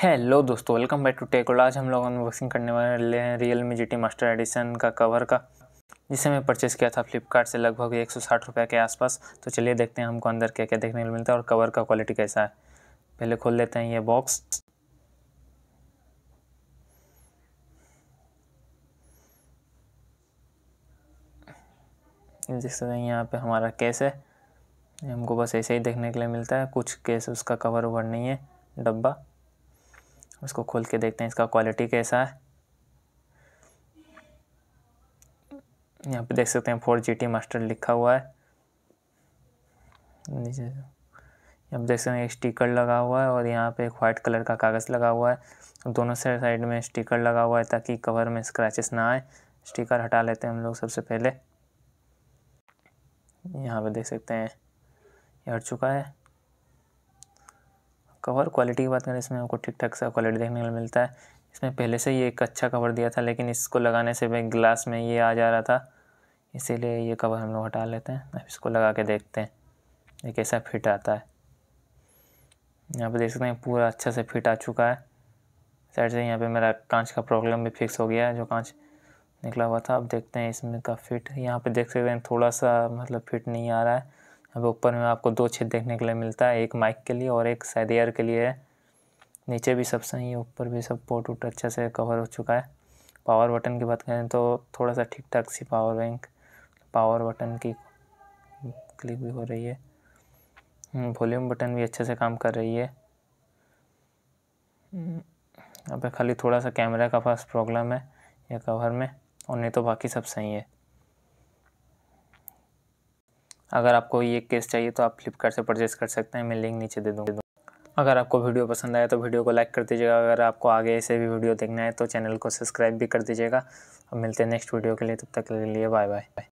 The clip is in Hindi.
हेलो दोस्तों वेलकम बैक टू टेकोल आज हम लोग अनबॉक्सिंग करने वाले हैं Realme G T master edition का कवर का जिसे मैं परचेस किया था फ्लिपकार्ट से लगभग एक सौ साठ रुपये के आसपास तो चलिए देखते हैं हमको अंदर क्या क्या देखने को मिलता है और कवर का क्वालिटी कैसा है पहले खोल लेते हैं ये बॉक्स देख सकते हैं यहाँ पे हमारा केस है हमको बस ऐसे ही देखने के लिए मिलता है कुछ केस उसका कवर ओवर नहीं है डब्बा उसको खोल के देखते हैं इसका क्वालिटी कैसा है यहाँ पे देख सकते हैं फोर जी टी मास्टर लिखा हुआ है नीचे यहाँ पे देख सकते हैं एक स्टिकर लगा हुआ है और यहाँ पे एक वाइट कलर का कागज़ लगा हुआ है दोनों से साइड में स्टिकर लगा हुआ है ताकि कवर में स्क्रैचेस ना आए स्टिकर हटा लेते हैं हम लोग सबसे पहले यहाँ पे देख सकते हैं ये हट चुका है कवर क्वालिटी की बात करें इसमें हमको ठीक ठाक सा क्वालिटी देखने को मिलता है इसमें पहले से ही एक अच्छा कवर दिया था लेकिन इसको लगाने से भाई ग्लास में ये आ जा रहा था इसीलिए ये कवर हम लोग हटा लेते हैं अब इसको लगा के देखते हैं ये कैसा फिट आता है यहाँ पे देख सकते हैं पूरा अच्छा से फिट आ चुका है साइड से यहाँ पे मेरा कांच का प्रॉब्लम भी फिक्स हो गया है जो कांच निकला हुआ था अब देखते हैं इसमें का फिट यहाँ पे देख सकते हैं थोड़ा सा मतलब फिट नहीं आ रहा है अब ऊपर में आपको दो छेद देखने के लिए मिलता है एक माइक के लिए और एक शायद एयर के लिए है नीचे भी सब सही है ऊपर भी सब पोर्ट उट अच्छे से कवर हो चुका है पावर बटन की बात करें तो थोड़ा सा ठीक ठाक सी पावर बैंक पावर बटन की क्लिक भी हो रही है वॉल्यूम हम्म, बटन भी अच्छे से काम कर रही है हम्म, अब खाली थोड़ा सा कैमरा का पास प्रॉब्लम है या कवर में और नहीं तो बाकी सब सही है अगर आपको ये केस चाहिए तो आप फ्लिपकार्ट से परचेस कर सकते हैं मैं लिंक नीचे दे दूँगा अगर आपको वीडियो पसंद आया तो वीडियो को लाइक कर दीजिएगा अगर आपको आगे ऐसे भी वीडियो देखना है तो चैनल को सब्सक्राइब भी कर दीजिएगा और मिलते हैं नेक्स्ट वीडियो के लिए तब तक के लिए बाय बाय